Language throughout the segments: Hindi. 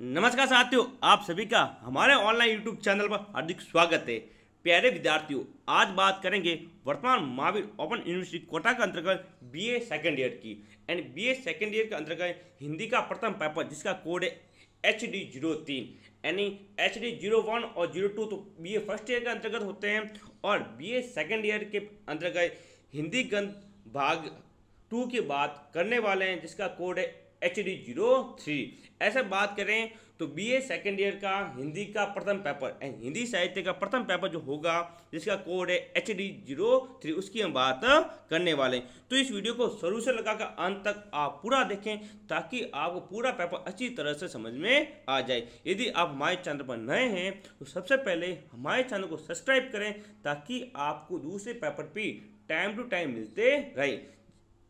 नमस्कार साथियों आप सभी का हमारे ऑनलाइन यूट्यूब चैनल पर हार्दिक स्वागत है प्यारे विद्यार्थियों आज बात करेंगे वर्तमान महावीर ओपन यूनिवर्सिटी कोटा के अंतर्गत बी ए सेकेंड ईयर की and B A second year के अंतर्गत हिंदी का प्रथम पेपर जिसका कोड है एच डी जीरो तीन यानी एच डी जीरो वन और जीरो टू तो बी ए फर्स्ट ईयर के अंतर्गत होते हैं और बी ए सेकेंड ईयर के अंतर्गत हिंदी गंध भाग टू की बात करने वाले हैं जिसका कोड है एच डी जीरो थ्री ऐसे बात करें तो बी ए सेकेंड ईयर का हिंदी का प्रथम पेपर एंड हिंदी साहित्य का प्रथम पेपर जो होगा जिसका कोड है एच डी जीरो थ्री उसकी हम बात करने वाले हैं तो इस वीडियो को शुरू से लगाकर अंत तक आप पूरा देखें ताकि आपको पूरा पेपर अच्छी तरह से समझ में आ जाए यदि आप हमारे चैनल पर नए हैं तो सबसे पहले हमारे चैनल को सब्सक्राइब करें ताकि आपको दूसरे पेपर भी टाइम टू टाइम मिलते रहे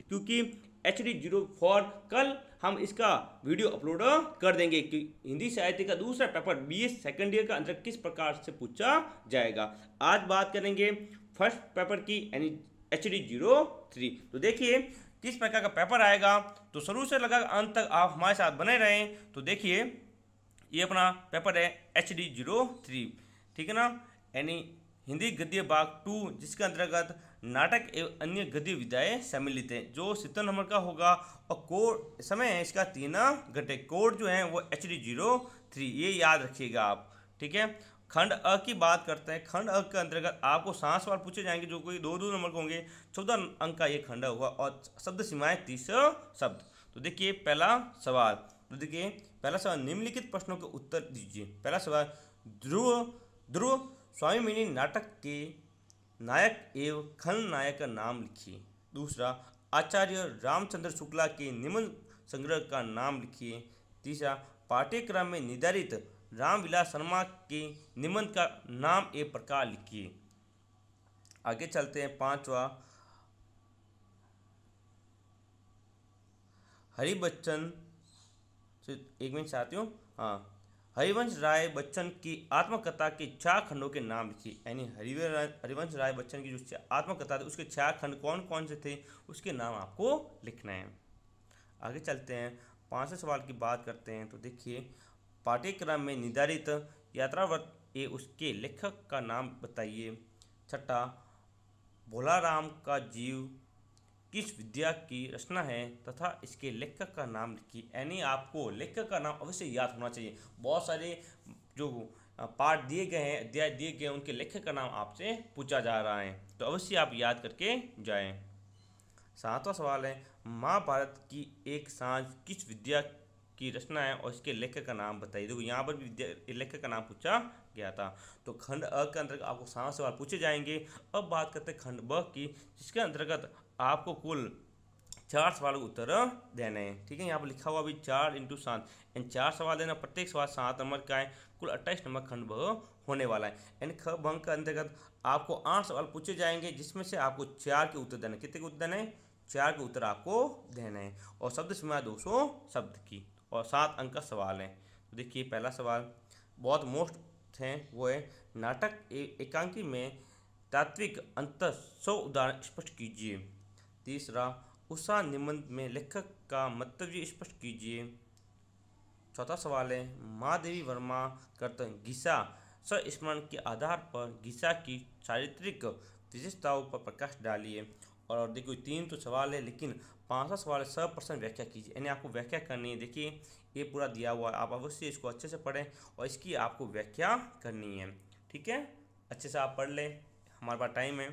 क्योंकि एच डी जीरो फोर कल हम इसका वीडियो अपलोड कर देंगे कि हिंदी साहित्य का दूसरा paper B S second year का अंदर किस प्रकार से पूछा जाएगा आज बात करेंगे फर्स्ट पेपर की यानी एच डी जीरो थ्री तो देखिए किस प्रकार का पेपर आएगा तो शुरू से लगा अंत तक आप हमारे साथ बने रहें तो देखिए ये अपना पेपर है एच डी जीरो थ्री ठीक है ना यानी हिंदी गद्य भाग टू जिसके अंतर्गत नाटक एवं अन्य गद्य विधाएं सम्मिलित हैं जो सितर नंबर का होगा और कोड समय है इसका तीन घंटे कोड जो है वो एच डी जीरो थ्री ये याद रखिएगा आप ठीक है खंड अ की बात करते हैं खंड अ के अंतर्गत आपको सात सवाल पूछे जाएंगे जो कोई दो दो नंबर के होंगे चौदह अंक का ये खंड हुआ और शब्द सीमाएं तीस शब्द तो देखिए पहला सवाल तो देखिए पहला सवाल निम्नलिखित प्रश्नों के उत्तर दीजिए पहला सवाल ध्रुव ध्रुव स्वामी नाटक के नायक एवं खलनायक का नाम लिखिए दूसरा आचार्य रामचंद्र शुक्ला के निम्न संग्रह का नाम लिखिए तीसरा पाठ्यक्रम में निर्धारित रामविलास शर्मा के निम्न का नाम ए प्रकार लिखिए आगे चलते हैं पांचवा हरिबच्चन एक मिनट साथियों हाँ हरिवंश राय बच्चन की आत्मकथा के छह खंडों के नाम लिखिए यानी हरिवंश राय बच्चन की जो आत्मकथा थी उसके छह खंड कौन कौन से थे उसके नाम आपको लिखना है आगे चलते हैं पांचवें सवाल की बात करते हैं तो देखिए पाठ्यक्रम में निर्धारित यात्रावर्त ये उसके लेखक का नाम बताइए छठा भोला राम का जीव किस विद्या की रचना है तथा इसके लेखक का नाम लिखिए यानी आपको लेखक का नाम अवश्य याद होना चाहिए बहुत सारे जो पाठ दिए गए हैं अध्याय दिए गए हैं उनके लेखक का नाम आपसे पूछा जा रहा है तो अवश्य आप याद करके जाए सातवां सवाल है महाभारत की एक सांझ किस विद्या की रचना है और इसके लेखक का नाम बताइए देखो यहाँ पर भी विद्या लेखक का नाम पूछा गया था तो खंड अ के अंतर्गत आपको सात सवाल पूछे जाएंगे अब बात करते हैं खंड ब की जिसके अंतर्गत आपको कुल चार सवाल उत्तर देने हैं ठीक है यहाँ पर लिखा हुआ अभी चार इंटू सात यानी चार सवाल देना प्रत्येक सवाल सात नंबर का है कुल अट्ठाईस नंबर खंड भंग होने वाला है यानी ख भंग के अंतर्गत आपको आठ सवाल पूछे जाएंगे जिसमें से आपको चार के उत्तर देना कितने के उत्तर देने चार के उत्तर आपको देने हैं और शब्द सीमा दो सौ शब्द की और सात अंक का सवाल है तो देखिए पहला सवाल बहुत मोस्ट थे वो है नाटक एकांकी में तात्विक अंतर सौ उदाहरण स्पष्ट कीजिए तीसरा उषा निबंध में लेखक का मंतव्य मतलब स्पष्ट कीजिए चौथा सवाल है महादेवी वर्मा कर्तन गीसा स्वस्मरण के आधार पर गीसा की चारित्रिक विशेषताओं पर प्रकाश डालिए और देखिए तीन तो सवाल है लेकिन पाँचवा सवाल सौ परसेंट व्याख्या कीजिए यानी आपको व्याख्या करनी है देखिए ये पूरा दिया हुआ है आप अवश्य इसको अच्छे से पढ़ें और इसकी आपको व्याख्या करनी है ठीक है अच्छे से आप पढ़ लें हमारे पास टाइम है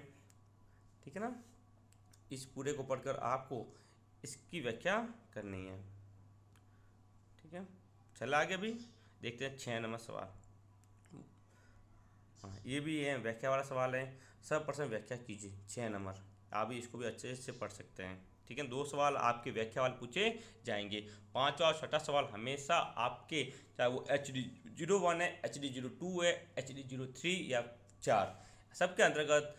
ठीक है ना इस पूरे को पढ़कर आपको इसकी व्याख्या करनी है ठीक है चला आगे अभी देखते हैं छः नंबर सवाल हाँ ये भी है व्याख्या वाला सवाल है सब प्रश्न व्याख्या कीजिए छः नंबर आप भी इसको भी अच्छे से पढ़ सकते हैं ठीक है दो सवाल आपके व्याख्या वाले पूछे जाएंगे पांचवा और छठा सवाल हमेशा आपके चाहे वो एच डी जीरो वन है एच डी जीरो टू है एच डी जीरो थ्री या चार सबके अंतर्गत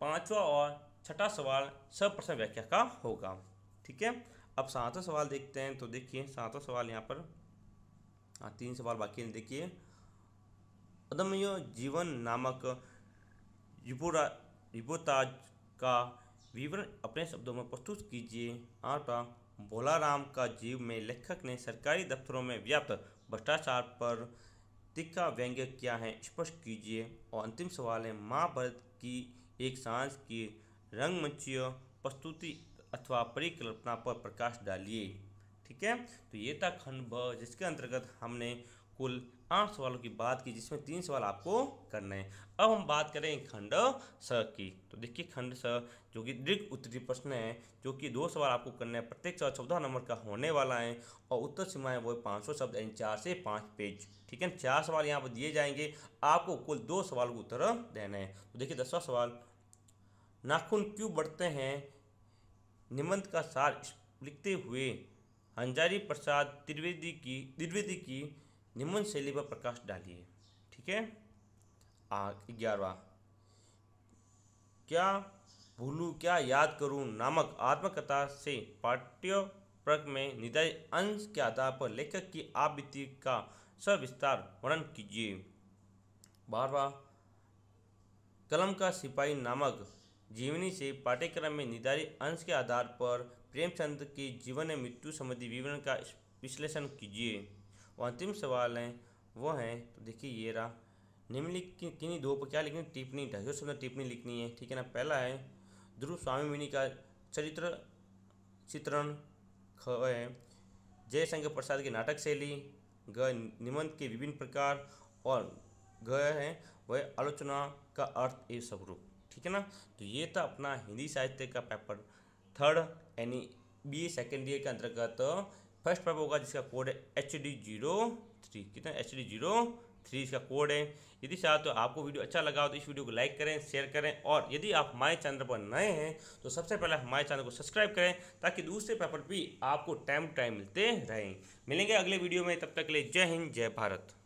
पाँचवा और छठा सवाल सब प्रश्न व्याख्या का होगा ठीक है अब सातवां सवाल देखते हैं तो देखिए सातवां सवाल यहाँ पर हाँ तीन सवाल बाकी हैं देखिए अदम्य जीवन नामक रिपोरा रिपोताज का विवरण अपने शब्दों में प्रस्तुत कीजिए आठवा राम का जीव में लेखक ने सरकारी दफ्तरों में व्याप्त भ्रष्टाचार पर तिखा व्यंग्य किया है स्पष्ट कीजिए और अंतिम सवाल है महाभारत की एक सांस की रंगमंचीय प्रस्तुति अथवा परिकल्पना पर प्रकाश डालिए ठीक है तो ये था खंड ब जिसके अंतर्गत हमने कुल आठ सवालों की बात की जिसमें तीन सवाल आपको करने हैं अब हम बात करें खंड स की तो देखिए खंड स जो कि दीर्घ उत्तरी प्रश्न है जो कि दो सवाल आपको करने हैं प्रत्येक सवाल चौदह नंबर का होने वाला है और उत्तर सीमाएं वो पाँच सौ शब्द यानी चार से पाँच पेज ठीक है चार सवाल यहाँ पर दिए जाएंगे आपको कुल दो सवाल को उत्तर देना है तो देखिए दसवा सवाल नाखून क्यों बढ़ते हैं निबंध का सार लिखते हुए हंजारी प्रसाद त्रिवेदी की त्रिवेदी की निबंध शैली पर प्रकाश डालिए ठीक है ग्यारहवा क्या भूलू क्या याद करूँ नामक आत्मकथा से पाठ्य प्रक में निर्धारित अंश के आधार पर लेखक की आवृत्ति का सविस्तार वर्णन कीजिए बारवा कलम का सिपाही नामक जीवनी से पाठ्यक्रम में निर्धारित अंश के आधार पर प्रेमचंद के जीवन एवं मृत्यु संबंधी विवरण का विश्लेषण कीजिए और अंतिम सवाल हैं वो हैं तो देखिए ये रहा निम्नलिखित किन्हीं दो पर क्या लिखनी टिप्पणी ढाई सौ टिप्पणी लिखनी है ठीक है ना पहला है ध्रुव स्वामी का चरित्र चित्रण ख है जयशंकर प्रसाद की नाटक शैली ग निबंध के विभिन्न प्रकार और ग है वह आलोचना का अर्थ एवं स्वरूप ठीक है ना तो ये था अपना हिंदी साहित्य का पेपर थर्ड यानी बी ए सेकेंड ईयर के अंतर्गत फर्स्ट पेपर होगा जिसका कोड है एच डी जीरो थ्री कितना एच डी जीरो थ्री इसका कोड है यदि साथ तो आपको वीडियो अच्छा लगा हो तो इस वीडियो को लाइक करें शेयर करें और यदि आप हमारे चैनल पर नए हैं तो सबसे पहले हमारे चैनल को सब्सक्राइब करें ताकि दूसरे पेपर भी आपको टाइम टू टाइम मिलते रहें मिलेंगे अगले वीडियो में तब तक के लिए जय हिंद जय भारत